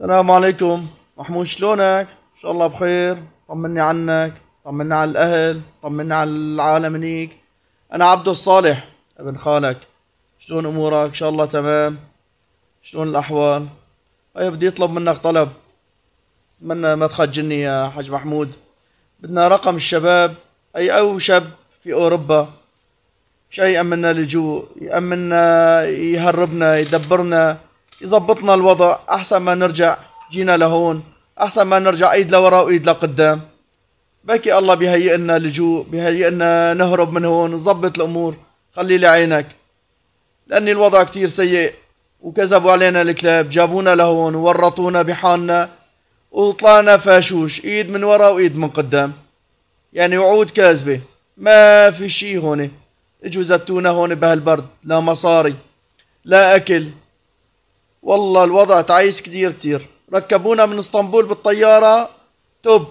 السلام عليكم محمود شلونك؟ ان شاء الله بخير طمني عنك طمني على الاهل طمني على العالم هنيك انا عبده الصالح ابن خالك شلون امورك ان شاء الله تمام شلون الاحوال اي طيب، بدي اطلب منك طلب اتمنى ما تخجلني يا حاج محمود بدنا رقم الشباب اي او شاب في اوروبا شيء يأمننا لجوء يامنا يهربنا يدبرنا يضبطنا الوضع احسن ما نرجع جينا لهون احسن ما نرجع ايد لورا وايد لقدام بكي الله بيهيئ لنا لجوء بيهيئ لنا نهرب من هون نظبط الامور خلي لي عينك لان الوضع كتير سيء وكذبوا علينا الكلاب جابونا لهون وورطونا بحالنا وطلعنا فاشوش ايد من ورا وايد من قدام يعني وعود كاذبه ما في شي هون اجوا زتونا هون بهالبرد لا مصاري لا اكل والله الوضع تعيس كثير كثير ركبونا من اسطنبول بالطيارة توب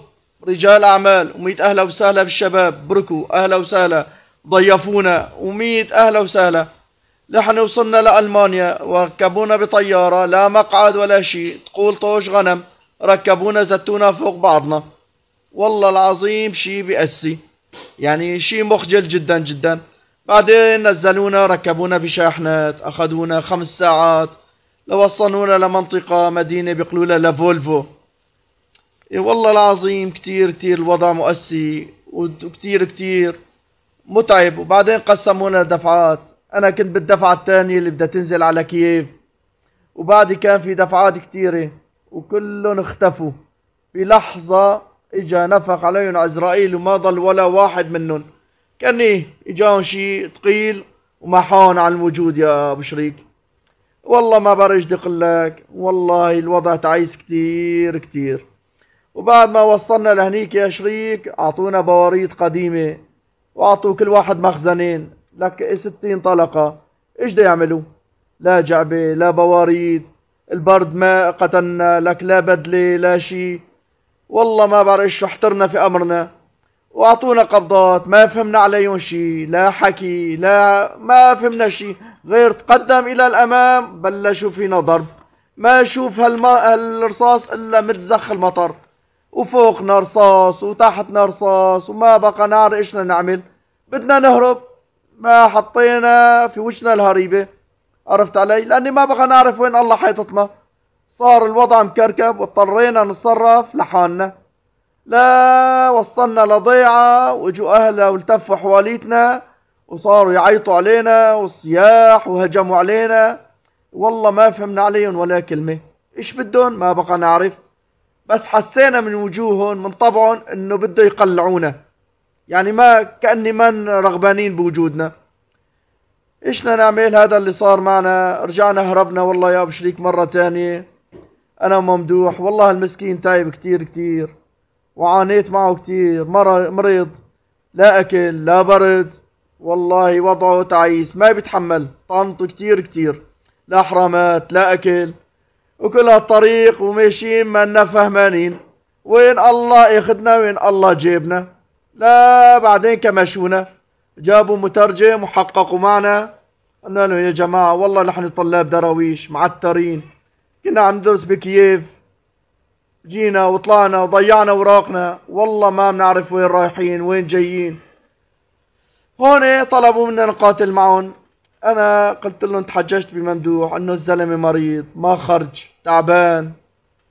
رجال أعمال وميت أهلا وسهلا بالشباب بركوا أهلا وسهلا ضيفونا وميت أهلا وسهلا نحن وصلنا لألمانيا وركبونا بطيارة لا مقعد ولا شيء تقول طوش غنم ركبونا زتونا فوق بعضنا والله العظيم شيء بأسي يعني شيء مخجل جدا جدا بعدين نزلونا ركبونا بشاحنات أخذونا خمس ساعات لو وصلونا لمنطقة مدينة بيقولوا لها لفولفو إيه والله العظيم كتير كتير الوضع مؤسي وكتير كتير متعب وبعدين قسمونا دفعات أنا كنت بالدفعة الثانية اللي بدها تنزل على كييف وبعد كان في دفعات كتيرة وكلهم اختفوا بلحظة اجا نفخ عليهم عزرائيل وما ضل ولا واحد منهم كان اجاهم شي ثقيل ومحون على الوجود يا ابو شريك والله ما برج دقلك والله الوضع تعيس كتير كتير وبعد ما وصلنا لهنيك يا شريك اعطونا بواريط قديمة واعطوا كل واحد مخزنين لك ستين طلقة ايش بده يعملوا لا جعبة لا بواريط البرد ما قتلنا لك لا بدلة لا شي والله ما بعرف شو احترنا في امرنا واعطونا قبضات ما فهمنا عليهم شي لا حكي لا ما فهمنا شي غير تقدم إلى الأمام بلشوا فينا ضرب ما شوف هالماء الرصاص إلا متزخ المطر وفوقنا رصاص وتحتنا رصاص وما بقى نعرف إيش نعمل بدنا نهرب ما حطينا في وجهنا الهريبة عرفت علي لأني ما بقى نعرف وين الله حيطتنا صار الوضع مكركب واضطرينا نتصرف لحالنا لا وصلنا لضيعة واجوا أهلها والتفوا حواليتنا وصاروا يعيطوا علينا والصياح وهجموا علينا والله ما فهمنا عليهم ولا كلمة ايش بدهم ما بقى نعرف بس حسينا من وجوههم من طبعهم انه بده يقلعونا يعني ما كأني من رغبانين بوجودنا ايش نعمل هذا اللي صار معنا رجعنا هربنا والله يا ابو شريك مرة تانية انا ممدوح والله المسكين تايب كتير كتير وعانيت معه كتير مرض لا اكل لا برد والله وضعه تعيس ما بيتحمل طنط كتير كتير لا حرامات لا أكل وكل هالطريق وماشيين ما فهمانين وين الله اخذنا وين الله جيبنا لا بعدين كمشونا جابوا مترجم وحققوا معنا قلنا له يا جماعة والله نحن طلاب دراويش معترين كنا عم ندرس بكييف جينا وطلعنا وضيعنا اوراقنا والله ما بنعرف وين رايحين وين جايين هون طلبوا منا نقاتل معهم انا قلت لهم تحججت بممدوح انه الزلمه مريض ما خرج تعبان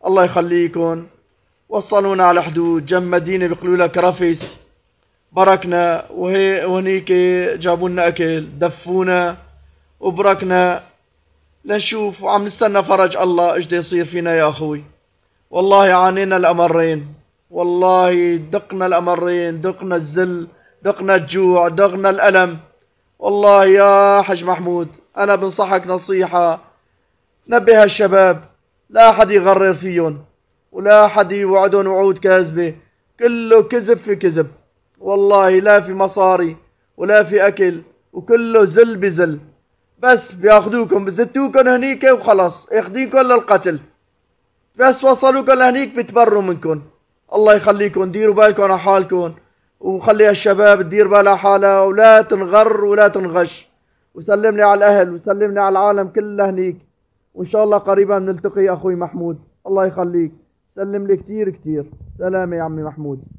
الله يخليكم وصلونا على الحدود جنب مدينه بيقولوا لها كرفس بركنا وهي وهنيك جابوا لنا اكل دفونا وبركنا لنشوف وعم نستنى فرج الله ايش بده يصير فينا يا اخوي والله عانينا الامرين والله دقنا الامرين دقنا الذل دقنا الجوع دقنا الألم والله يا حج محمود أنا بنصحك نصيحة نبه الشباب لا حد يغرر فيهم ولا حد يوعدهم وعود كاذبة كله كذب في كذب والله لا في مصاري ولا في أكل وكله زل بزل بس بياخدوكم بزتوكم هنيك وخلص اخديكم للقتل بس وصلوكم لهنيك بتبروا منكم الله يخليكم ديروا بالكم على حالكم وخلي الشباب تدير بالها حالها ولا تنغر ولا تنغش وسلمني على الأهل وسلمني على العالم كله هنيك وإن شاء الله قريبا نلتقي أخوي محمود الله يخليك سلم لي كتير كتير سلام يا عمي محمود